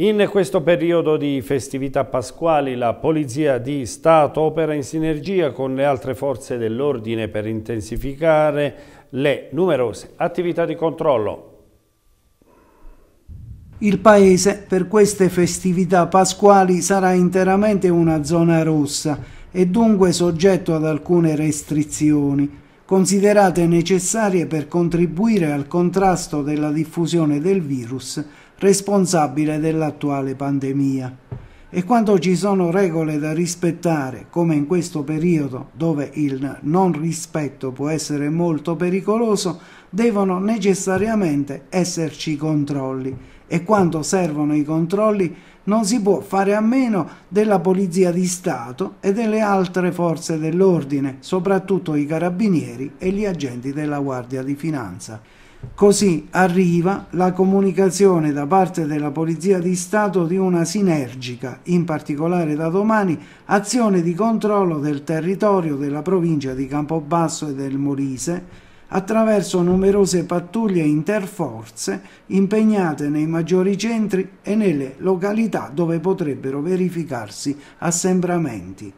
In questo periodo di festività pasquali la Polizia di Stato opera in sinergia con le altre forze dell'ordine per intensificare le numerose attività di controllo. Il paese per queste festività pasquali sarà interamente una zona rossa e dunque soggetto ad alcune restrizioni considerate necessarie per contribuire al contrasto della diffusione del virus responsabile dell'attuale pandemia. E quando ci sono regole da rispettare, come in questo periodo dove il non rispetto può essere molto pericoloso, devono necessariamente esserci controlli. E quando servono i controlli, non si può fare a meno della Polizia di Stato e delle altre forze dell'ordine, soprattutto i carabinieri e gli agenti della Guardia di Finanza. Così arriva la comunicazione da parte della Polizia di Stato di una sinergica, in particolare da domani, azione di controllo del territorio della provincia di Campobasso e del Molise attraverso numerose pattuglie interforze impegnate nei maggiori centri e nelle località dove potrebbero verificarsi assembramenti.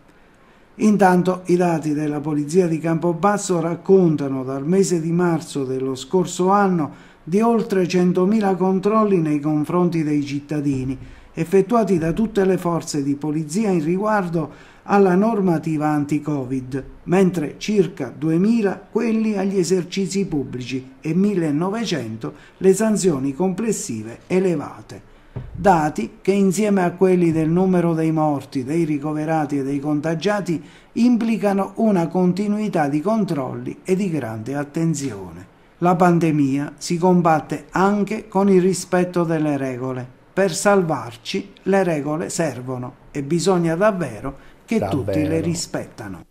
Intanto i dati della Polizia di Campobasso raccontano dal mese di marzo dello scorso anno di oltre 100.000 controlli nei confronti dei cittadini, effettuati da tutte le forze di polizia in riguardo alla normativa anti-Covid, mentre circa 2.000 quelli agli esercizi pubblici e 1.900 le sanzioni complessive elevate dati che insieme a quelli del numero dei morti, dei ricoverati e dei contagiati implicano una continuità di controlli e di grande attenzione. La pandemia si combatte anche con il rispetto delle regole. Per salvarci le regole servono e bisogna davvero che davvero. tutti le rispettano.